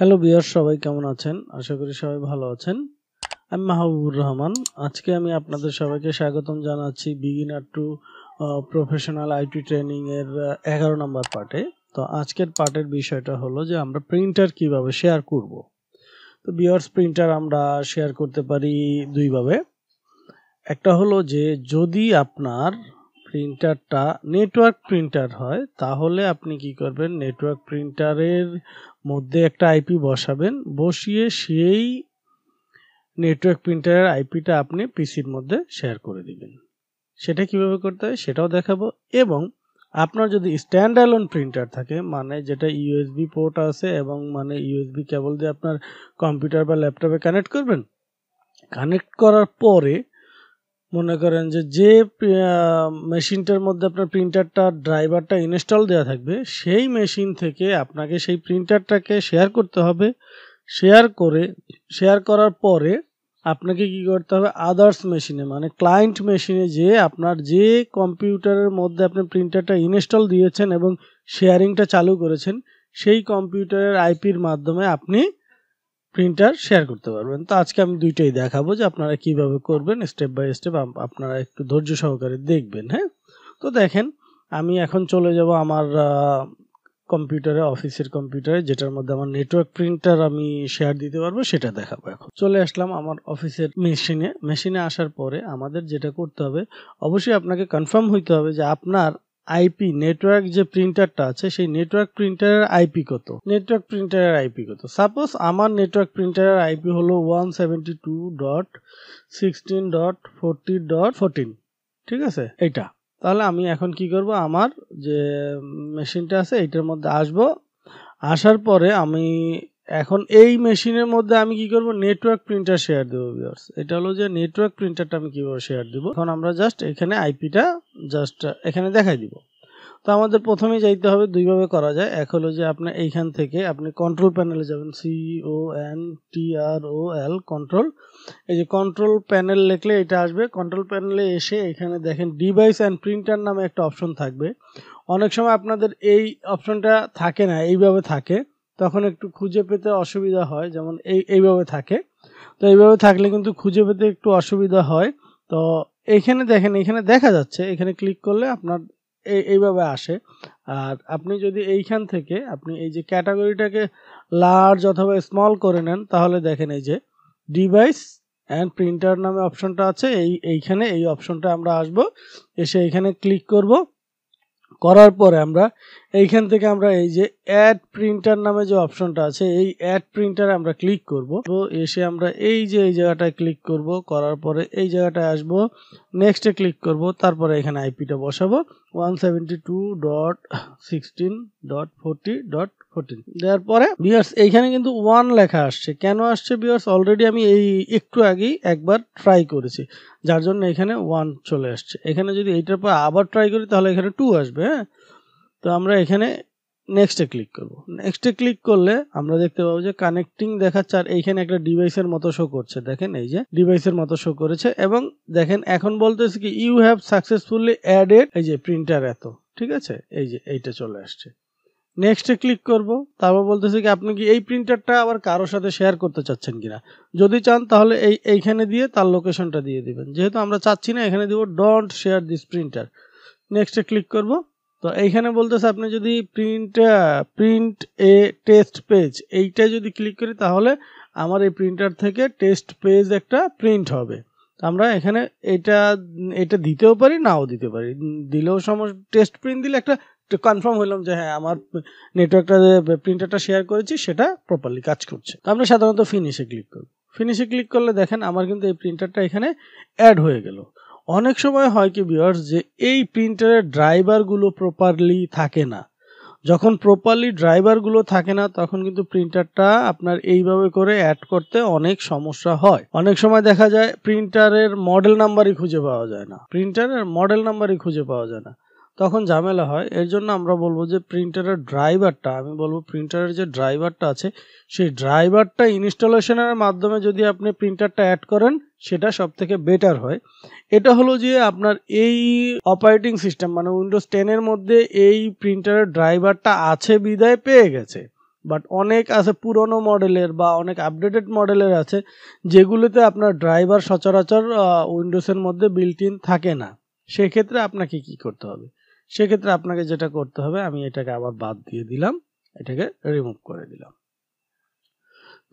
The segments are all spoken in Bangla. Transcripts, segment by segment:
হ্যালো বিয়ার সবাই কেমন আছেন আশা করি সবাই ভালো আছেন আমি মাহবুবুর রহমান আজকে আমি আপনাদের সবাইকে স্বাগতম জানাচ্ছি বিগিনার টু প্রফেশনাল আইটি ট্রেনিংয়ের এগারো নম্বর পার্টে তো আজকের পার্টের বিষয়টা হলো যে আমরা প্রিন্টার কিভাবে শেয়ার করব তো বিয়ার্স প্রিন্টার আমরা শেয়ার করতে পারি দুইভাবে একটা হলো যে যদি আপনার প্রিন্টারটা নেটওয়ার্ক প্রিন্টার হয় তাহলে আপনি কি করবেন নেটওয়ার্ক প্রিন্টারের মধ্যে একটা আইপি বসাবেন বসিয়ে সেই নেটওয়ার্ক প্রিন্টারের আইপিটা আপনি পিসির মধ্যে শেয়ার করে দিবেন সেটা কিভাবে করতে হয় সেটাও দেখাবো এবং আপনার যদি স্ট্যান্ড অ্যালোন প্রিন্টার থাকে মানে যেটা ইউএসবি পোর্ট আছে এবং মানে ইউএসবি কেবল দিয়ে আপনার কম্পিউটার বা ল্যাপটপে কানেক্ট করবেন কানেক্ট করার পরে মনে করেন যে যে মেশিনটার মধ্যে আপনার প্রিন্টারটা ড্রাইভারটা ইনস্টল দেওয়া থাকবে সেই মেশিন থেকে আপনাকে সেই প্রিন্টারটাকে শেয়ার করতে হবে শেয়ার করে শেয়ার করার পরে আপনাকে কি করতে হবে আদার্স মেশিনে মানে ক্লায়েন্ট মেশিনে যে আপনার যে কম্পিউটারের মধ্যে আপনি প্রিন্টারটা ইনস্টল দিয়েছেন এবং শেয়ারিংটা চালু করেছেন সেই কম্পিউটারের আইপির মাধ্যমে আপনি প্রিন্টার শেয়ার করতে পারবেন তো আজকে আমি দুইটাই দেখাবো যে আপনারা কিভাবে করবেন স্টেপ বাই স্টেপ আপনারা একটু ধৈর্য সহকারে দেখবেন হ্যাঁ তো দেখেন আমি এখন চলে যাব আমার কম্পিউটারে অফিসের কম্পিউটারে যেটার মধ্যে আমার নেটওয়ার্ক প্রিন্টার আমি শেয়ার দিতে পারবো সেটা দেখাবো এখন চলে আসলাম আমার অফিসের মেশিনে মেশিনে আসার পরে আমাদের যেটা করতে হবে অবশ্যই আপনাকে কনফার্ম হইতে হবে যে আপনার আইপি নেটওয়ার্ক যে প্রিন্টারটা আছে সেই নেটওয়ার্ক প্রিন্টারের আইপি কত নেটওয়ার্ক প্রিন্টারের আইপি কত সাপোজ আমার নেটওয়ার্ক প্রিন্টারের আইপি হলো one seventy two dot sixteen dot forty dot fourteen ঠিক আছে এটা তাহলে আমি এখন কি করব আমার যে মেশিনটা আছে এটার মধ্যে আসব আসার পরে আমি এখন এই মেশিনের মধ্যে আমি কি করব নেটওয়ার্ক প্রিন্টার শেয়ার দেবো ভিউয়ার্স এটা হলো যে নেটওয়ার্ক প্রিন্টারটা আমি কিভাবে শেয়ার দেব এখন আমরা জাস্ট এখানে আইপিটা জাস্ট এখানে দেখাই দিব তো আমাদের প্রথমে যাইতে হবে দুইভাবে করা যায় এক হলো যে আপনি এইখান থেকে আপনি কন্ট্রোল প্যানেলে যাবেন C O N T R O L control এই যে কন্ট্রোল প্যানেল লিখলে এটা আসবে কন্ট্রোল প্যানেলে এসে এখানে দেখেন ডিভাইস অ্যান্ড প্রিন্টার নামে একটা অপশন থাকবে অনেক সময় আপনাদের এই অপশনটা থাকে না এইভাবে থাকে তখন একটু খুঁজে পেতে অসুবিধা হয় যেমন এই এইভাবে থাকে তো এইভাবে থাকলে কিন্তু খুঁজে পেতে একটু অসুবিধা হয় তো এখানে দেখেন এখানে দেখা যাচ্ছে এখানে ক্লিক করলে আপনার এইভাবে আসে আর আপনি যদি এইখান থেকে আপনি এই যে ক্যাটাগরিটাকে লার্জ অথবা স্মল করে নেন তাহলে দেখেন এই যে ডিভাইস অ্যান্ড প্রিন্টার নামে অপশনটা আছে এই এইখানে এই অপশনটা আমরা আসব এসে এখানে ক্লিক করব করার পরে আমরা এইখান থেকে আমরা এই যে অ্যাড প্রিন্টার নামে যে অপশনটা আছে এই অ্যাড প্রিন্টার আমরা ক্লিক করব তো এসে আমরা এই যে এই জায়গাটায় ক্লিক করব করার পরে এই জায়গাটায় আসব নেক্সটে ক্লিক করব তারপরে এখানে আইপিটা বসাবো one seventy two dot sixteen dot forty dot fourteen দেওয়ার পরে বিয়ার্স এইখানে কিন্তু ওয়ান লেখা আসছে কেন আসছে বিয়ার্স অলরেডি আমি এই একটু আগেই একবার ট্রাই করেছি যার জন্য এখানে ওয়ান চলে আসছে এখানে যদি এইটার পর আবার ট্রাই করি তাহলে এখানে টু আসবে হ্যাঁ তো আমরা এখানে নেক্সটে ক্লিক করব নেক্সটে ক্লিক করলে আমরা দেখতে পাবো যে কানেক্টিং দেখাচ্ছে আর এইখানে একটা ডিভাইসের মতো শো করছে দেখেন এই যে ডিভাইসের মতো শো করেছে এবং দেখেন এখন বলতেছে কি ইউ হ্যাভ সাকসেসফুলি অ্যাডেড এই যে প্রিন্টার এত ঠিক আছে এই যে এইটা চলে আসছে নেক্সটে ক্লিক করব তারপর বলতেছে কি আপনি কি এই প্রিন্টারটা আবার কারোর সাথে শেয়ার করতে চাচ্ছেন কিনা যদি চান তাহলে এই এইখানে দিয়ে তার লোকেশনটা দিয়ে দিবেন যেহেতু আমরা চাচ্ছি না এখানে দিব ডোন্ট শেয়ার দিস প্রিন্টার নেক্সটে ক্লিক করবো তো এইখানে বলতেছে আপনি যদি print print a test page এইটা যদি ক্লিক করি তাহলে আমার এই প্রিন্টার থেকে টেস্ট পেজ একটা প্রিন্ট হবে আমরা এখানে এটা এটা দিতেও পারি নাও দিতে পারি দিলেও সমস্যা টেস্ট প্রিন্ট দিলে একটা কনফার্ম হলাম যে হ্যাঁ আমার নেটওয়ার্কটা প্রিন্টারটা শেয়ার করেছি সেটা প্রপারলি কাজ করছে তো আমরা সাধারণত ফিনিশে ক্লিক করব ফিনিশে ক্লিক করলে দেখেন আমার কিন্তু এই প্রিন্টারটা এখানে অ্যাড হয়ে গেল অনেক সময় হয় কি ভিউয়ার্স যে এই প্রিন্টারের ড্রাইভারগুলো প্রপারলি থাকে না যখন প্রপারলি ড্রাইভারগুলো থাকে না তখন কিন্তু প্রিন্টারটা আপনার এইভাবে করে অ্যাড করতে অনেক সমস্যা হয় অনেক সময় দেখা যায় প্রিন্টারের মডেল নাম্বারই খুঁজে পাওয়া যায় না প্রিন্টারের মডেল নাম্বারই খুঁজে পাওয়া যায় না তখন ঝামেলা হয় এর জন্য আমরা বলবো যে প্রিন্টারের ড্রাইভারটা আমি বলবো প্রিন্টারের যে ড্রাইভারটা আছে সেই ড্রাইভারটা ইনস্টলেশনের মাধ্যমে যদি আপনি প্রিন্টারটা অ্যাড করেন সেটা সব থেকে বেটার হয় এটা হলো যে আপনার এই অপারেটিং সিস্টেম মানে উইন্ডোজ টেনের মধ্যে এই প্রিন্টারের ড্রাইভারটা আছে বিদায় পেয়ে গেছে বাট অনেক আছে পুরনো মডেলের বা অনেক আপডেটেড মডেলের আছে যেগুলোতে আপনার ড্রাইভার সচরাচর উইন্ডোজের মধ্যে বিল্ট ইন থাকে না সেক্ষেত্রে আপনাকে কি করতে হবে সেক্ষেত্রে আপনাকে যেটা করতে হবে আমি এটাকে আবার বাদ দিয়ে দিলাম এটাকে রিমুভ করে দিলাম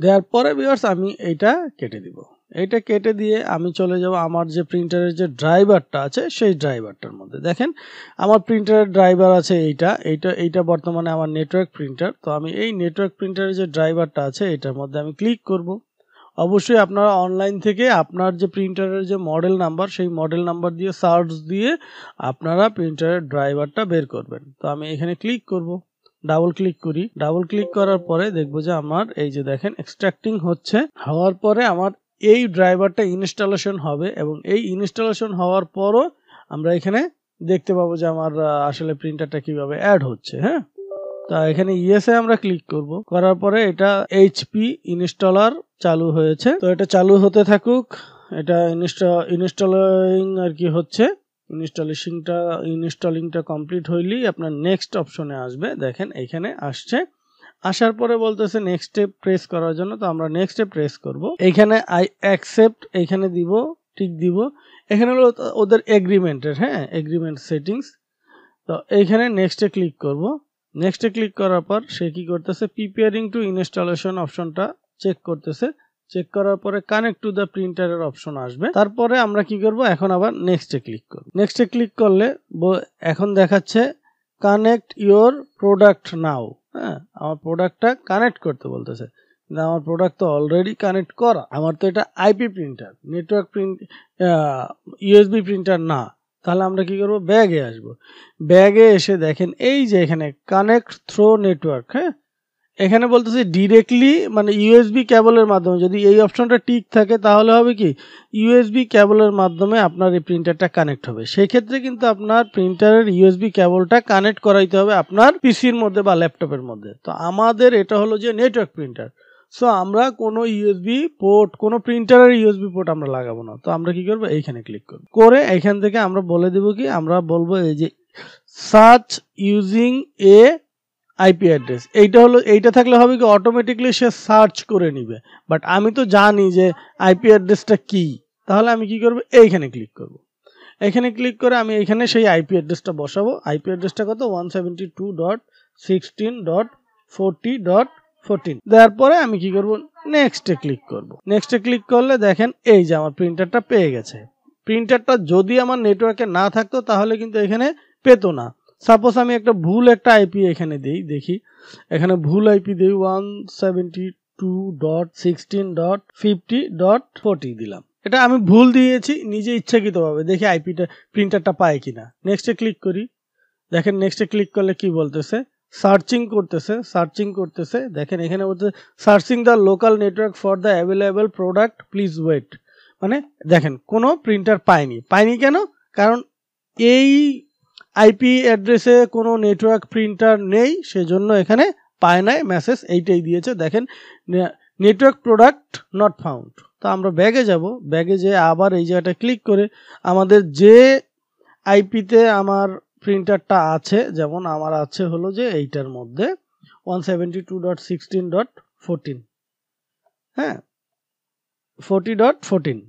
দেওয়ার পরে বিয়ার্স আমি এইটা কেটে দিব এইটা কেটে দিয়ে আমি চলে যাব আমার যে প্রিন্টারের যে ড্রাইভারটা আছে সেই ড্রাইভারটার মধ্যে দেখেন আমার প্রিন্টারের ড্রাইভার আছে এইটা এইটা এইটা বর্তমানে আমার নেটওয়ার্ক প্রিন্টার তো আমি এই নেটওয়ার্ক প্রিন্টারের যে ড্রাইভারটা আছে এটার মধ্যে আমি ক্লিক করব অবশ্যই আপনারা অনলাইন থেকে আপনার যে প্রিন্টারের যে মডেল নাম্বার সেই মডেল নাম্বার দিয়ে সার্চ দিয়ে আপনারা প্রিন্টারের ড্রাইভারটা বের করবেন তো আমি এখানে ক্লিক করব ডাবল ক্লিক করি ডাবল ক্লিক করার পরে দেখবো যে আমার এই যে দেখেন এক্সট্রাক্টিং হচ্ছে হওয়ার পরে আমার এই ড্রাইভারটা ইনস্টলেশন হবে এবং এই ইনস্টলেশন হওয়ার পরও আমরা এখানে দেখতে পাবো যে আমার আসলে প্রিন্টারটা কিভাবে অ্যাড হচ্ছে হ্যাঁ তা এখানে ইয়েসে আমরা ক্লিক করব করার পরে এটা এইচপি ইনস্টলার চালু হয়েছে তো এটা চালু হতে থাকুক এটা ইনস্টলিং আর কি হচ্ছে ইনস্টলেশনটা ইনস্টলিংটা কমপ্লিট হইলেই আপনার নেক্সট অপশনে আসবে দেখেন এখানে আসছে আসার পরে বলতেছে নেক্সট স্টেপ প্রেস করার জন্য তো আমরা নেক্সট স্টেপ প্রেস করব এখানে আই অ্যাকসেপ্ট এখানে দিব ঠিক দিব এখানে হলো ওদের এগ্রিমেন্টের হ্যাঁ এগ্রিমেন্ট সেটিংস তো এইখানে নেক্সটে ক্লিক করবো নেক্সটে ক্লিক করার পর সে কি করতেছে প্রিপেয়ারিং টু ইনস্টলেশন অপশনটা চেক করতেছে চেক করার পরে কানেক্ট টু দ্য প্রিন্টারের অপশন আসবে তারপরে আমরা কি করব এখন আবার নেক্সটে ক্লিক করব নেক্সটে ক্লিক করলে এখন দেখাচ্ছে কানেক্ট ইওর প্রোডাক্ট নাও হ্যাঁ আমার প্রোডাক্টটা কানেক্ট করতে বলতেছে কিন্তু আমার প্রোডাক্ট তো অলরেডি কানেক্ট করা আমার তো এটা IP printer network print USB printer না তাহলে আমরা কী করবো ব্যাগে আসবো ব্যাগে এসে দেখেন এই যে এখানে কানেক্ট থ্রো নেটওয়ার্ক হ্যাঁ এখানে বলতেছি ডিরেক্টলি মানে ইউএসবি ক্যাবলের মাধ্যমে যদি এই অপশনটা টিক থাকে তাহলে হবে কি ইউএসবি ক্যাবলের মাধ্যমে আপনার এই প্রিন্টারটা কানেক্ট হবে সেক্ষেত্রে কিন্তু আপনার প্রিন্টারের ইউএসবি ক্যাবলটা কানেক্ট করাইতে হবে আপনার পিসির মধ্যে বা ল্যাপটপের মধ্যে তো আমাদের এটা হলো যে নেটওয়ার্ক প্রিন্টার সো আমরা কোনো ইউএসবি পোর্ট কোনো প্রিন্টারের ইউএসবি পোর্ট আমরা লাগাবো না তো আমরা কি করবো এইখানে ক্লিক করবো করে এখান থেকে আমরা বলে দেবো কি আমরা বলবো এই যে search using a IP address এইটা হলো এইটা থাকলে হবে কি অটোমেটিকলি সে সার্চ করে নিবে বাট আমি তো জানি যে আইপি অ্যাড্রেসটা কি তাহলে আমি কি করবো এইখানে ক্লিক করব এখানে ক্লিক করে আমি এখানে সেই আইপি অ্যাড্রেসটা বসাবো আইপি অ্যাড্রেসটা কত one seventy two dot sixteen dot forty dot fourteen দেওয়ার পরে আমি কি করব নেক্সটে ক্লিক করব নেক্সটে ক্লিক করলে দেখেন এই যে আমার প্রিন্টারটা পেয়ে গেছে প্রিন্টারটা যদি আমার নেটওয়ার্কে না থাকতো তাহলে কিন্তু এখানে পেতো না সাপোজ আমি একটা ভুল একটা আইপি এখানে দিই দেখি এখানে ভুল আইপি দিই one seventy two dot sixteen dot fifty dot forty দিলাম এটা আমি ভুল দিয়েছি নিজে ইচ্ছাকৃতভাবে দেখি আইপিটা প্রিন্টারটা পায় কিনা নেক্সটে ক্লিক করি দেখেন নেক্সটে ক্লিক করলে কি বলতেছে সার্চিং করতেছে সার্চিং করতেছে দেখেন এখানে বলতে searching the local network for the available product please wait মানে দেখেন কোনো প্রিন্টার পায়নি পায়নি কেন কারণ এই আইপি অ্যাড্রেসে কোনো নেটওয়ার্ক প্রিন্টার নেই সেজন্য এখানে পায় নাই মেসেজ এইটাই দিয়েছে দেখেন নেটওয়ার্ক প্রোডাক্ট নট ফাউন্ড তো আমরা ব্যাগে যাব ব্যাগে যে আবার এই জায়গাটা ক্লিক করে আমাদের যে আইপিতে আমার প্রিন্টারটা আছে যেমন আমার আছে হলো যে এইটার মধ্যে one seventy two dot sixteen dot fourteen হ্যাঁ ফোরটি ডট ফোরটিন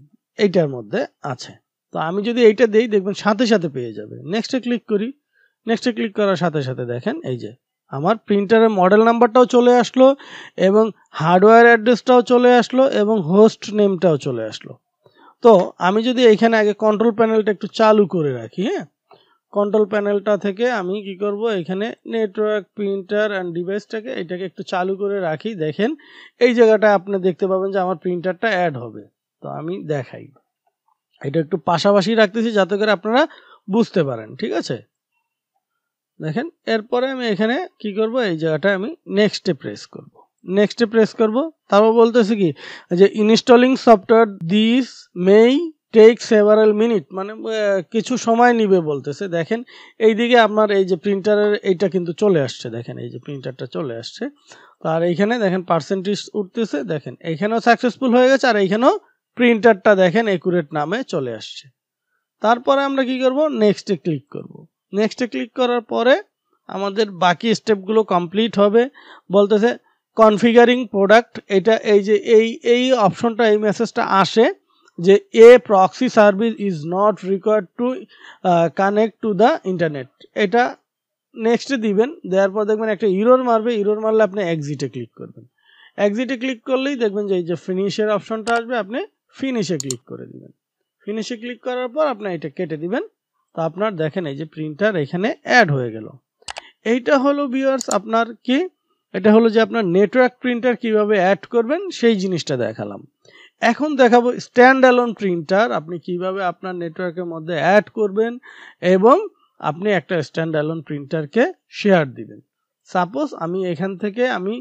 এইটার মধ্যে আছে তো আমি যদি এইটা দিই দেখবেন সাথে সাথে পেয়ে যাবে নেক্সটে ক্লিক করি নেক্সটে ক্লিক করার সাথে সাথে দেখেন এই যে আমার প্রিন্টারের মডেল নাম্বারটাও চলে আসলো এবং হার্ডওয়্যার অ্যাড্রেসটাও চলে আসলো এবং হোস্ট নেমটাও চলে আসলো তো আমি যদি এখানে আগে কন্ট্রোল প্যানেলটা একটু চালু করে রাখি হ্যাঁ কন্ট্রোল প্যানেলটা থেকে আমি কি করব এখানে নেটওয়ার্ক প্রিন্টার অ্যান্ড ডিভাইসটাকে এটাকে একটু চালু করে রাখি দেখেন এই জায়গাটা আপনি দেখতে পাবেন যে আমার প্রিন্টারটা অ্যাড হবে তো আমি দেখাই এটা একটু পাশাপাশি রাখতেছি যাতে করে আপনারা বুঝতে পারেন ঠিক আছে দেখেন এরপরে আমি এখানে কি করব এই জায়গাটা আমি নেক্সটে প্রেস করব নেক্সটে প্রেস করব তারপর বলতেছি কি যে installing software this may take several minute মানে কিছু সময় নিবে বলতেছে দেখেন এই দিকে আপনার এই যে প্রিন্টারের এইটা কিন্তু চলে আসছে দেখেন এই যে প্রিন্টারটা চলে আসছে আর এইখানে দেখেন পার্সেন্টেজ উঠতেছে দেখেন এইখানেও সাকসেসফুল হয়ে গেছে আর এইখানেও প্রিন্টারটা দেখেন একুরেট নামে চলে আসছে তারপরে আমরা কি করব নেক্সটে ক্লিক করব নেক্সটে ক্লিক করার পরে আমাদের বাকি স্টেপগুলো কমপ্লিট হবে বলতেছে কনফিগারিং প্রোডাক্ট এটা এই যে এই এই অপশনটা এই মেসেজটা আসে যে uh, a proxy service is not required to connect to the internet এটা নেক্সটে দিবেন দেওয়ার পর দেখবেন একটা ইরোর মারবে ইরোর মারলে আপনি এক্সিটে ক্লিক করবেন এক্সিটে ক্লিক করলেই দেখবেন যে এই যে ফিনিশের অপশনটা আসবে আপনি ফিনিশে ক্লিক করে দিবেন ফিনিশে ক্লিক করার পর আপনি এটা কেটে দিবেন তো আপনার দেখেন এই যে প্রিন্টার এখানে অ্যাড হয়ে গেল এইটা হলো ভিউয়ার্স আপনার কি এটা হলো যে আপনার নেটওয়ার্ক প্রিন্টার কিভাবে অ্যাড করবেন সেই জিনিসটা দেখালাম এখন দেখাবো স্ট্যান্ড অ্যালোন প্রিন্টার আপনি কিভাবে আপনার নেটওয়ার্কের মধ্যে অ্যাড করবেন এবং আপনি একটা স্ট্যান্ড অ্যালোন প্রিন্টারকে শেয়ার দিবেন সাপোজ আমি এখান থেকে আমি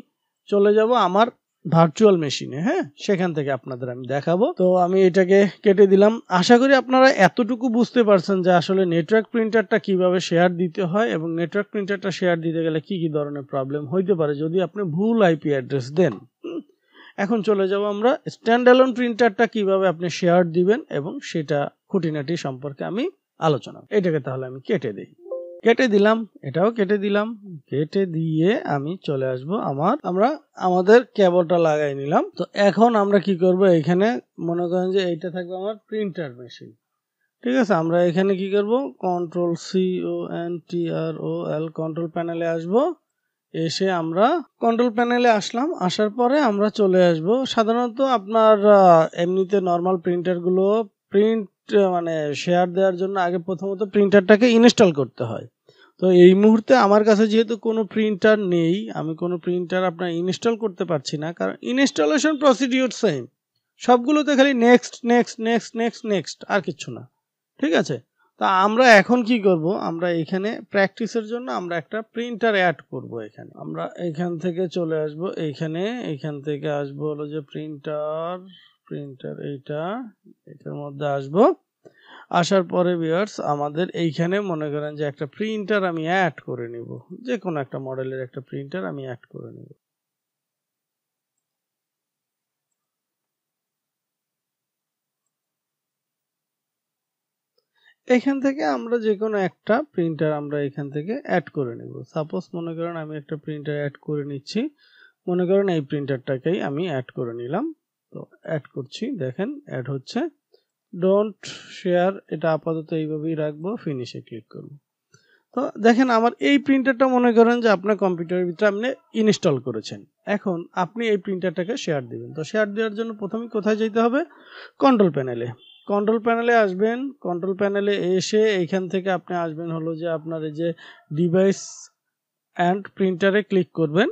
চলে যাব আমার ভার্চুয়াল মেশিনে হ্যাঁ সেখান থেকে আপনাদের আমি দেখাবো তো আমি এটাকে কেটে দিলাম আশা করি আপনারা এতটুকু বুঝতে পারছেন যে আসলে নেটওয়ার্ক প্রিন্টারটা কিভাবে শেয়ার দিতে হয় এবং নেটওয়ার্ক প্রিন্টারটা শেয়ার দিতে গেলে কি কি ধরনের প্রবলেম হইতে পারে যদি আপনি ভুল আইপি অ্যাড্রেস দেন এখন চলে যাব আমরা স্ট্যান্ড অ্যালোন প্রিন্টারটা কিভাবে আপনি শেয়ার দিবেন এবং সেটা খুঁটিনাটি সম্পর্কে আমি আলোচনা এটাকে তাহলে আমি কেটে দিই কেটে দিলাম এটাও কেটে দিলাম কেটে দিয়ে আমি চলে আসব আমার আমরা আমাদের কেবলটা লাগাই নিলাম তো এখন আমরা কি করব এখানে মনে করেন যে এইটা থাকবে আমার প্রিন্টার মেশিন ঠিক আছে আমরা এখানে কি করব control C O N T R O L control প্যানেলে আসবো এসে আমরা কন্ট্রোল প্যানেলে আসলাম আসার পরে আমরা চলে আসব সাধারণত আপনার এমনিতে নর্মাল প্রিন্টারগুলো প্রিন্ট মানে শেয়ার দেওয়ার জন্য আগে প্রথমত প্রিন্টারটাকে ইনস্টল করতে হয় তো এই মুহূর্তে আমার কাছে যেহেতু কোনো প্রিন্টার নেই আমি কোনো প্রিন্টার আপনার ইনস্টল করতে পারছি না কারণ ইনস্টলেশন প্রসিডিউর সেম সবগুলোতে খালি next next next next next আর কিছু না ঠিক আছে তা আমরা এখন কি করব আমরা এখানে প্র্যাকটিসের জন্য আমরা একটা প্রিন্টার অ্যাড করব এখানে আমরা এখান থেকে চলে আসব এইখানে এখান থেকে আসব হলো যে প্রিন্টার প্রিন্টার এইটা এটার মধ্যে আসব আসার পরে বিয়ার্স আমাদের এইখানে মনে করেন যে একটা প্রিন্টার আমি অ্যাড করে নিব যে কোনো একটা মডেলের একটা প্রিন্টার আমি অ্যাড করে নিব এখান থেকে আমরা যে কোনো একটা প্রিন্টার আমরা এখান থেকে অ্যাড করে নেব সাপোজ মনে করেন আমি একটা প্রিন্টার অ্যাড করে নিচ্ছি মনে করেন এই প্রিন্টারটাকেই আমি অ্যাড করে নিলাম তো অ্যাড করছি দেখেন অ্যাড হচ্ছে ডোন্ট শেয়ার এটা আপাতত এইভাবেই রাখবো ফিনিশে ক্লিক করব তো দেখেন আমার এই প্রিন্টারটা মনে করেন যে আপনার কম্পিউটারের ভিতরে আপনি ইনস্টল করেছেন এখন আপনি এই প্রিন্টারটাকে শেয়ার দিবেন তো শেয়ার দেওয়ার জন্য প্রথমে কোথায় যেতে হবে কন্ট্রোল প্যানেলে কন্ট্রোল প্যানেলে আসবেন কন্ট্রোল প্যানেলে এসে এইখান থেকে আপনি আসবেন হলো যে আপনার এই যে ডিভাইস অ্যান্ড প্রিন্টারে ক্লিক করবেন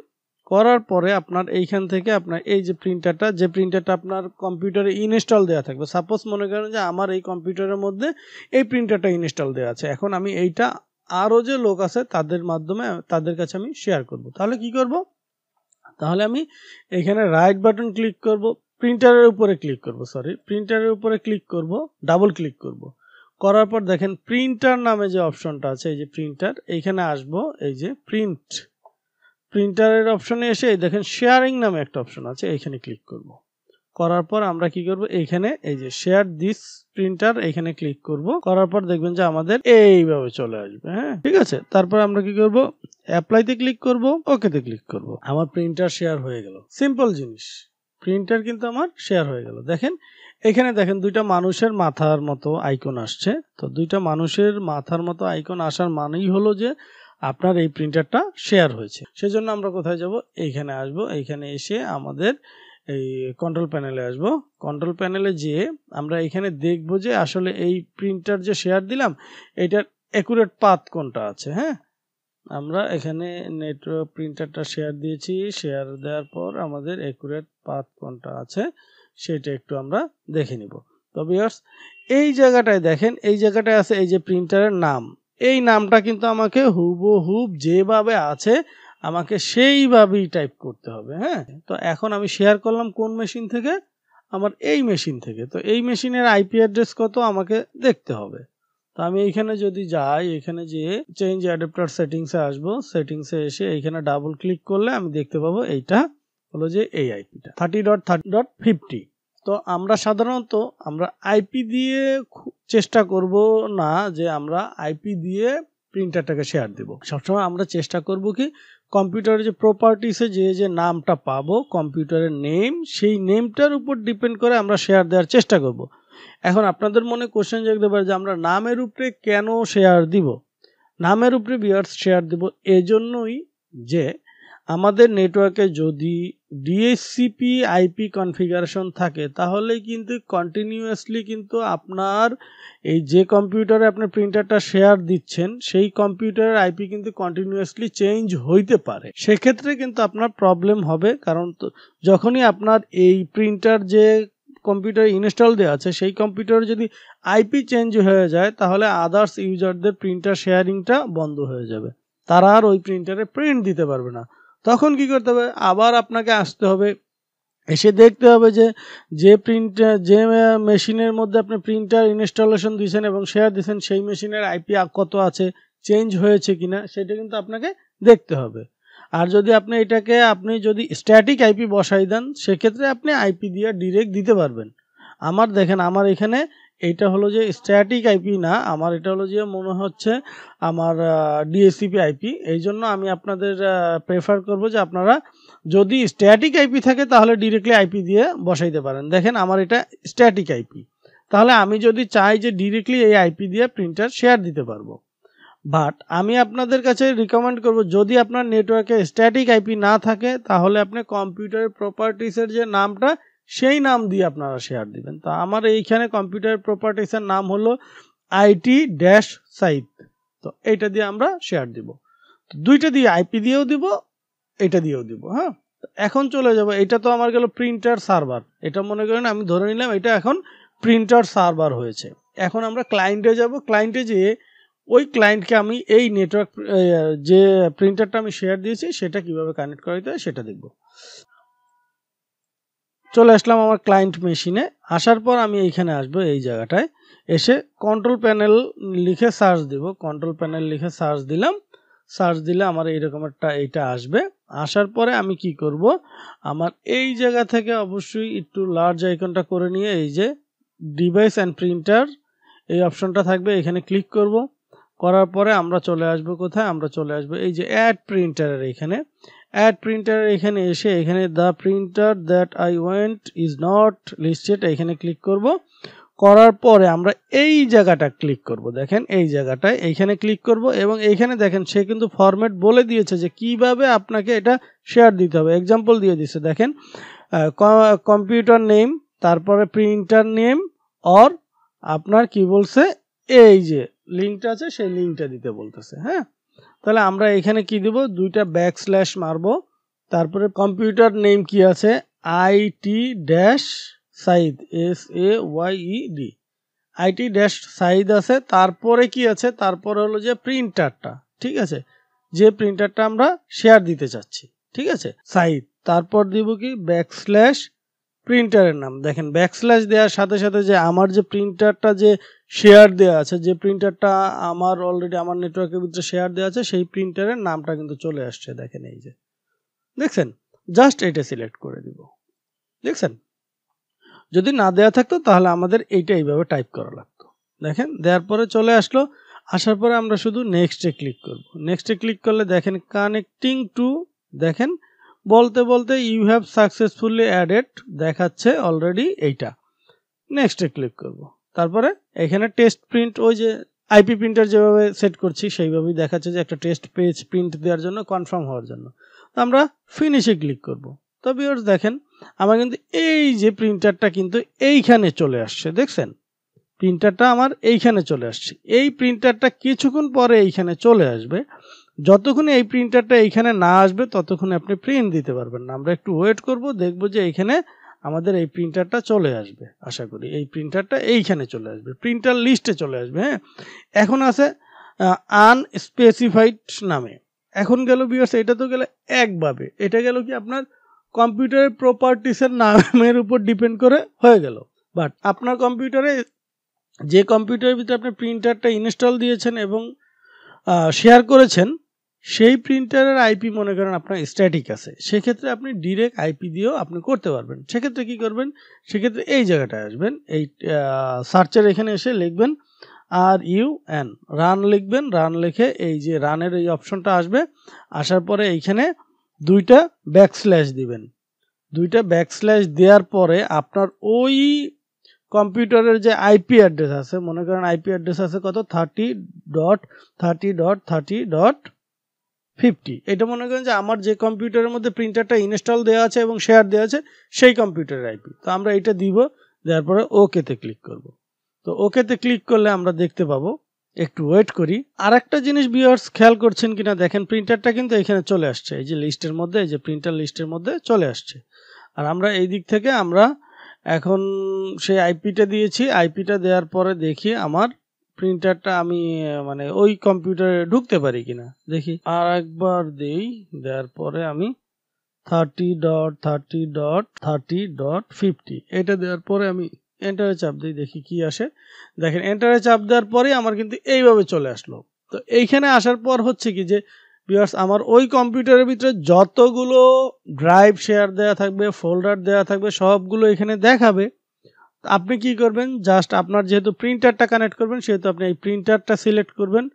করার পরে আপনার এইখান থেকে আপনার এই যে প্রিন্টারটা যে প্রিন্টারটা আপনার কম্পিউটারে ইনস্টল দেওয়া থাকবে সাপোজ মনে করেন যে আমার এই কম্পিউটারের মধ্যে এই প্রিন্টারটা ইনস্টল দেওয়া আছে এখন আমি এইটা আরও যে লোক আছে তাদের মাধ্যমে তাদের কাছে আমি শেয়ার করব তাহলে কি করব তাহলে আমি এখানে রাইট বাটন ক্লিক করব প্রিন্টারের উপরে ক্লিক করব সরি প্রিন্টারের উপরে ক্লিক করব ডাবল ক্লিক করব করার পর দেখেন প্রিন্টার নামে যে অপশনটা আছে এই যে প্রিন্টার এইখানে আসব এই যে প্রিন্ট প্রিন্টারের অপশনে এসে দেখেন শেয়ারিং নামে একটা অপশন আছে এইখানে ক্লিক করব করার পর আমরা কি করব এইখানে এই যে শেয়ার দিস প্রিন্টার এখানে ক্লিক করব করার পর দেখবেন যে আমাদের এইভাবে চলে আসবে হ্যাঁ ঠিক আছে তারপর আমরা কি করব অ্যাপ্লাইতে ক্লিক করব ওকেতে ক্লিক করব আমার প্রিন্টার শেয়ার হয়ে গেল সিম্পল জিনিস প্রিন্টার কিন্তু আমার শেয়ার হয়ে গেল দেখেন এখানে দেখেন দুইটা মানুষের মাথার মতো আইকন আসছে তো দুইটা মানুষের মাথার মতো আইকন আসার মানেই হলো যে আপনার এই প্রিন্টারটা শেয়ার হয়েছে সেজন্য আমরা কোথায় যাব এইখানে আসব এইখানে এসে আমাদের এই কন্ট্রোল প্যানেলে আসব কন্ট্রোল প্যানেলে যেয়ে আমরা এখানে দেখব যে আসলে এই প্রিন্টার যে শেয়ার দিলাম এটার অ্যাকুরেট পাত কোনটা আছে হ্যাঁ আমরা এখানে নেটওয়ার্ক প্রিন্টারটা শেয়ার দিয়েছি শেয়ার দেওয়ার পর আমাদের অ্যাকুরেট পাথ কোনটা আছে সেটা একটু আমরা দেখে নিব তবে এই জায়গাটায় দেখেন এই জায়গাটায় আছে এই যে প্রিন্টারের নাম এই নামটা কিন্তু আমাকে হুবহুব যেভাবে আছে আমাকে সেইভাবেই টাইপ করতে হবে হ্যাঁ তো এখন আমি শেয়ার করলাম কোন মেশিন থেকে আমার এই মেশিন থেকে তো এই মেশিনের আইপি অ্যাড্রেস কত আমাকে দেখতে হবে তো আমি এইখানে যদি যাই এখানে যে চেঞ্জ অ্যাডাপ্টার সেটিংসে আসবো সেটিংসে এসে এইখানে ডাবল ক্লিক করলে আমি দেখতে পাবো এইটা হলো যে এই আইপিটা thirty dot thirty dot fifty তো আমরা সাধারণত আমরা আইপি দিয়ে চেষ্টা করব না যে আমরা আইপি দিয়ে প্রিন্টারটাকে শেয়ার দেবো সবসময় আমরা চেষ্টা করব কি কম্পিউটারের যে প্রপার্টিসে যে যে নামটা পাবো কম্পিউটারের নেম সেই নেমটার উপর ডিপেন্ড করে আমরা শেয়ার দেওয়ার চেষ্টা করব এখন আপনাদের মনে কোশ্চেন জাগতে পারে যে আমরা নামের উপরে কেন শেয়ার দিব নামের উপরে বিয়ার্স শেয়ার দিব এজন্যই যে আমাদের নেটওয়ার্কে যদি ডিএসসিপি আইপি কনফিগারেশন থাকে তাহলে কিন্তু কন্টিনিউয়াসলি কিন্তু আপনার এই যে কম্পিউটারে আপনি প্রিন্টারটা শেয়ার দিচ্ছেন সেই কম্পিউটারের আইপি কিন্তু কন্টিনিউয়াসলি চেঞ্জ হইতে পারে সেক্ষেত্রে কিন্তু আপনার প্রবলেম হবে কারণ তো যখনই আপনার এই প্রিন্টার যে কম্পিউটারে ইনস্টল দেওয়া আছে সেই কম্পিউটারে যদি আইপি চেঞ্জ হয়ে যায় তাহলে আদার্স ইউজারদের প্রিন্টার শেয়ারিংটা বন্ধ হয়ে যাবে তারা আর ওই প্রিন্টারে প্রিন্ট দিতে পারবে না তখন কি করতে হবে আবার আপনাকে আসতে হবে এসে দেখতে হবে যে যে প্রিন্টার যে মেশিনের মধ্যে আপনি প্রিন্টার ইনস্টলেশন দিয়েছেন এবং শেয়ার দিয়েছেন সেই মেশিনের আইপি কত আছে চেঞ্জ হয়েছে কিনা সেটা কিন্তু আপনাকে দেখতে হবে আর যদি আপনি এটাকে আপনি যদি স্ট্যাটিক আইপি বসাই দেন সেক্ষেত্রে আপনি আইপি দিয়ে ডিরেক্ট দিতে পারবেন আমার দেখেন আমার এখানে এইটা হলো যে স্ট্যাটিক আইপি না আমার এটা হলো যে মনে হচ্ছে আমার ডিএসিপি আইপি এই জন্য আমি আপনাদের প্রেফার করব যে আপনারা যদি স্ট্যাটিক আইপি থাকে তাহলে ডিরেক্টলি আইপি দিয়ে বসাইতে পারেন দেখেন আমার এটা স্ট্যাটিক আইপি তাহলে আমি যদি চাই যে ডিরেক্টলি এই আইপি দিয়ে প্রিন্টার শেয়ার দিতে পারবো বাট আমি আপনাদের কাছে রিকমেন্ড করব যদি আপনার নেটওয়ার্কে স্ট্যাটিক আইপি না থাকে তাহলে আপনি কম্পিউটারের প্রপার্টিসের যে নামটা সেই নাম দিয়ে আপনারা শেয়ার দিবেন তো আমার এইখানে কম্পিউটার প্রপার্টিসের নাম হলো আইটি ড্যাশ সাইট তো এইটা দিয়ে আমরা শেয়ার দিব তো দুইটা দিয়ে আইপি দিয়েও দিব এটা দিয়েও দিব হ্যাঁ এখন চলে যাব এটা তো আমার গেল প্রিন্টার সার্ভার এটা মনে করেন আমি ধরে নিলাম এটা এখন প্রিন্টার সার্ভার হয়েছে এখন আমরা ক্লায়েন্টে যাব ক্লায়েন্টে যেয়ে ওই ক্লায়েন্টকে আমি এই নেটওয়ার্ক যে প্রিন্টারটা আমি শেয়ার দিয়েছি সেটা কিভাবে কানেক্ট করাতে হয় সেটা দেখব চলে আসলাম আমার ক্লায়েন্ট মেশিনে আসার পর আমি এইখানে আসবো এই জায়গাটায় এসে কন্ট্রোল প্যানেল লিখে সার্চ দেব কন্ট্রোল প্যানেল লিখে সার্চ দিলাম সার্চ দিলে আমার এইরকম একটা এইটা আসবে আসার পরে আমি কি করব আমার এই জায়গা থেকে অবশ্যই একটু লার্জ আইকনটা করে নিয়ে এই যে ডিভাইস অ্যান্ড প্রিন্টার এই অপশনটা থাকবে এখানে ক্লিক করবো করার পরে আমরা চলে আসব কোথায় আমরা চলে আসব এই যে অ্যাড প্রিন্টারের এখানে অ্যাড প্রিন্টারের এখানে এসে এখানে the printer that I went is not listed এখানে ক্লিক করব করার পরে আমরা এই জায়গাটা ক্লিক করব দেখেন এই জায়গাটায় এইখানে ক্লিক করব এবং এইখানে দেখেন সে কিন্তু ফরম্যাট বলে দিয়েছে যে কিভাবে আপনাকে এটা শেয়ার দিতে হবে এক্সাম্পল দিয়ে দিচ্ছে দেখেন কম্পিউটার নেম তারপরে প্রিন্টার নেম অর আপনার কি বলছে এই যে লিঙ্কটা আছে সেই লিঙ্কটা দিতে বলতেছে হ্যাঁ তাহলে আমরা এখানে কি দেব দুইটা ব্যাক স্ল্যাশ মারবো তারপরে কম্পিউটার নেম কি আছে IT dash Sayed S A Y E D IT dash Sayed আছে তারপরে কি আছে তারপরে হলো যে প্রিন্টারটা ঠিক আছে যে প্রিন্টারটা আমরা শেয়ার দিতে চাচ্ছি ঠিক আছে সাইদ তারপর দিব কি ব্যাক স্ল্যাশ প্রিন্টারের নাম দেখেন ব্যাকস্ল্যাশ দেওয়ার সাথে সাথে যে আমার যে প্রিন্টারটা যে শেয়ার দেওয়া আছে যে প্রিন্টারটা আমার অলরেডি আমার নেটওয়ার্কের ভিতরে শেয়ার দেওয়া আছে সেই প্রিন্টারের নামটা কিন্তু চলে আসছে দেখেন এই যে দেখছেন জাস্ট এটা সিলেক্ট করে দিব দেখছেন যদি না দেয়া থাকতো তাহলে আমাদের এইটা এইভাবে টাইপ করা লাগতো দেখেন দেওয়ার পরে চলে আসলো আসার পরে আমরা শুধু নেক্সটে ক্লিক করব নেক্সটে ক্লিক করলে দেখেন কানেক্টিং টু দেখেন বলতে বলতে ইউ হ্যাভ সাকসেসফুলি অ্যাডেড দেখাচ্ছে অলরেডি এইটা নেক্সটে ক্লিক করব তারপরে এখানে টেস্ট প্রিন্ট ওই যে আইপি প্রিন্টার যেভাবে সেট করছি সেইভাবেই দেখাচ্ছে যে একটা টেস্ট পেজ প্রিন্ট দেওয়ার জন্য কনফার্ম হওয়ার জন্য তো আমরা ফিনিশে ক্লিক করব তো ভিউয়ার্স দেখেন আমার কিন্তু এই যে প্রিন্টারটা কিন্তু এইখানে চলে আসছে দেখছেন প্রিন্টারটা আমার এইখানে চলে আসছে এই প্রিন্টারটা কিছুক্ষণ পরে এইখানে চলে আসবে যতক্ষণে এই প্রিন্টারটা এইখানে না আসবে ততক্ষণে আপনি প্রিন্ট দিতে পারবেন না আমরা একটু ওয়েট করব দেখব যে এইখানে আমাদের এই প্রিন্টারটা চলে আসবে আশা করি এই প্রিন্টারটা এইখানে চলে আসবে প্রিন্টার লিস্টে চলে আসবে হ্যাঁ এখন আছে আনস্পেসিফাইড নামে এখন গেল বিয়ার্স এটা তো গেলে একভাবে এটা গেল কি আপনার কম্পিউটারের প্রপার্টিসের নামের উপর ডিপেন্ড করে হয়ে গেল বাট আপনার কম্পিউটারে যে কম্পিউটারের ভিতরে আপনি প্রিন্টারটা ইনস্টল দিয়েছেন এবং শেয়ার করেছেন সেই প্রিন্টারের আইপি মনে করেন আপনার স্ট্যাটিক আছে সেক্ষেত্রে আপনি ডিরেক্ট আইপি দিয়েও আপনি করতে পারবেন সেক্ষেত্রে কি করবেন সেক্ষেত্রে এই জায়গাটায় আসবেন এই সার্চের এখানে এসে লিখবেন আর ইউ এন রান লিখবেন রান লিখে এই যে রানের এই অপশনটা আসবে আসার পরে এইখানে দুইটা ব্যাক স্ল্যাশ দিবেন দুইটা ব্যাক স্ল্যাশ দেওয়ার পরে আপনার ওই কম্পিউটারের যে আইপি অ্যাড্রেস আছে মনে করেন আইপি অ্যাড্রেস আছে কত thirty dot thirty dot thirty dot fifty এটা মনে করেন যে আমার যে কম্পিউটারের মধ্যে প্রিন্টারটা ইনস্টল দেওয়া আছে এবং শেয়ার দেওয়া আছে সেই কম্পিউটারের আইপি তো আমরা এটা দিব দেওয়ার পরে ওকেতে ক্লিক করব তো ওকেতে ক্লিক করলে আমরা দেখতে পাবো একটু ওয়েট করি আর একটা জিনিস বিয়ার্স খেয়াল করছেন কিনা দেখেন প্রিন্টারটা কিন্তু এখানে চলে আসছে এই যে লিস্টের মধ্যে এই যে প্রিন্টার লিস্টের মধ্যে চলে আসছে আর আমরা এই দিক থেকে আমরা এখন সেই আইপিটা দিয়েছি আইপিটা দেওয়ার পরে দেখি আমার প্রিন্টারটা আমি মানে ওই কম্পিউটারে ঢুকতে পারি কিনা দেখি আর একবার দেই দেওয়ার পরে আমি thirty dot thirty dot thirty dot fifty এটা দেওয়ার পরে আমি এন্টারে চাপ দিই দেখি কি আসে দেখেন এন্টারে চাপ দেওয়ার পরেই আমার কিন্তু এইভাবে চলে আসলো তো এইখানে আসার পর হচ্ছে কি যে বিয়ার্স আমার ওই কম্পিউটারের ভিতরে যতগুলো ড্রাইভ শেয়ার দেওয়া থাকবে ফোল্ডার দেয়া থাকবে সবগুলো এখানে দেখাবে আপনি কি করবেন জাস্ট আপনার যেহেতু প্রিন্টারটা কানেক্ট করবেন সেহেতু আপনি এই প্রিন্টারটা সিলেক্ট করবেন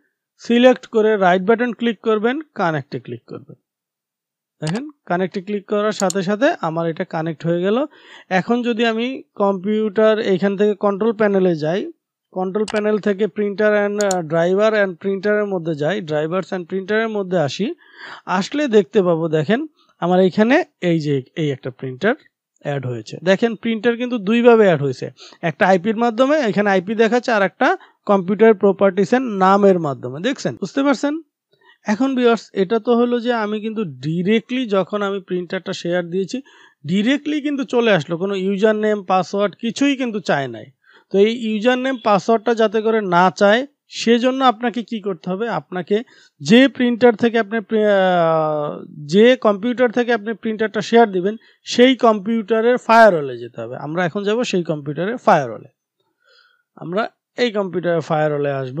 সিলেক্ট করে রাইট বাটন ক্লিক করবেন কানেক্টে ক্লিক করবেন দেখেন কানেক্টে ক্লিক করার সাথে সাথে আমার এটা কানেক্ট হয়ে গেল এখন যদি আমি কম্পিউটার এইখান থেকে কন্ট্রোল প্যানেলে যাই কন্ট্রোল প্যানেল থেকে প্রিন্টার অ্যান্ড ড্রাইভার অ্যান্ড প্রিন্টারের মধ্যে যাই ড্রাইভার্স অ্যান্ড প্রিন্টারের মধ্যে আসি আসলে দেখতে পাবো দেখেন আমার এইখানে এই যে এই একটা প্রিন্টার অ্যাড হয়েছে দেখেন প্রিন্টার কিন্তু দুইভাবে অ্যাড হয়েছে একটা আইপির মাধ্যমে এখানে আইপি দেখাচ্ছে আর একটা কম্পিউটার প্রপার্টিসের নামের মাধ্যমে দেখছেন বুঝতে পারছেন এখন বিয়ার্স এটা তো হলো যে আমি কিন্তু ডিরেক্টলি যখন আমি প্রিন্টারটা শেয়ার দিয়েছি ডিরেক্টলি কিন্তু চলে আসলো কোনো ইউজার নেম পাসওয়ার্ড কিছুই কিন্তু চায় নাই তো এই ইউজার নেম পাসওয়ার্ডটা যাতে করে না চায় সেজন্য আপনাকে কি করতে হবে আপনাকে যে প্রিন্টার থেকে আপনি যে কম্পিউটার থেকে আপনি প্রিন্টারটা শেয়ার দিবেন সেই কম্পিউটারের ফায়ার হলে যেতে হবে আমরা এখন যাব সেই কম্পিউটারের ফায়ার হলে আমরা এই কম্পিউটারের ফায়ার হলে আসব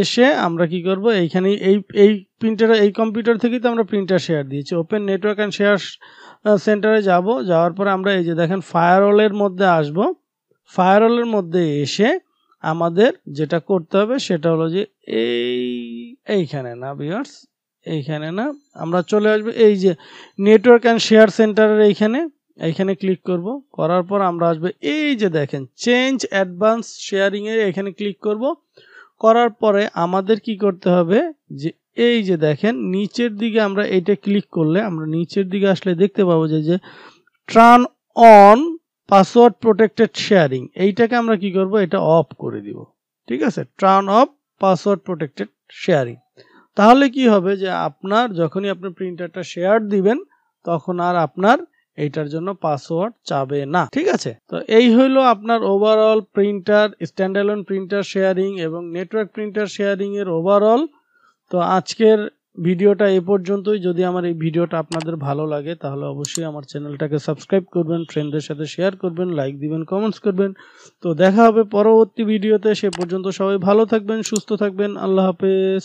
এসে আমরা কি করব এইখানে এই এই প্রিন্টার এই কম্পিউটার থেকেই তো আমরা প্রিন্টার শেয়ার দিয়েছি ওপেন নেটওয়ার্ক অ্যান্ড শেয়ার সেন্টারে যাব যাওয়ার পরে আমরা এই যে দেখেন ফায়ার হলের মধ্যে আসব ফায়ার হলের মধ্যে এসে আমাদের যেটা করতে হবে সেটা হলো যে এই এইখানে না বিয়ার্স এইখানে না আমরা চলে আসবো এই যে নেটওয়ার্ক অ্যান্ড শেয়ার সেন্টারের এইখানে এইখানে ক্লিক করব করার পর আমরা আসবো এই যে দেখেন চেঞ্জ অ্যাডভান্স শেয়ারিংয়ের এখানে ক্লিক করব করার পরে আমাদের কি করতে হবে যে এই যে দেখেন নিচের দিকে আমরা এটা ক্লিক করলে আমরা নিচের দিকে আসলে দেখতে পাবো যে যে turn on password protected sharing এইটাকে আমরা কি করব এটা অফ করে দিব ঠিক আছে turn off password protected sharing তাহলে কি হবে যে আপনার যখনই আপনি প্রিন্টারটা শেয়ার দিবেন তখন আর আপনার এইটার জন্য পাসওয়ার্ড চাবে না ঠিক আছে তো এই হইল আপনার overall printer standard printer sharing এবং নেটওয়ার্ক প্রিন্টার শেয়ারিং এর ওভারঅল তো আজকের ভিডিওটা এ পর্যন্তই যদি আমার এই ভিডিওটা আপনাদের ভালো লাগে তাহলে অবশ্যই আমার চ্যানেলটাকে সাবস্ক্রাইব করবেন ফ্রেন্ডদের সাথে শেয়ার করবেন লাইক দিবেন কমেন্টস করবেন তো দেখা হবে পরবর্তী ভিডিওতে সে পর্যন্ত সবাই ভালো থাকবেন সুস্থ থাকবেন আল্লাহ হাফেজ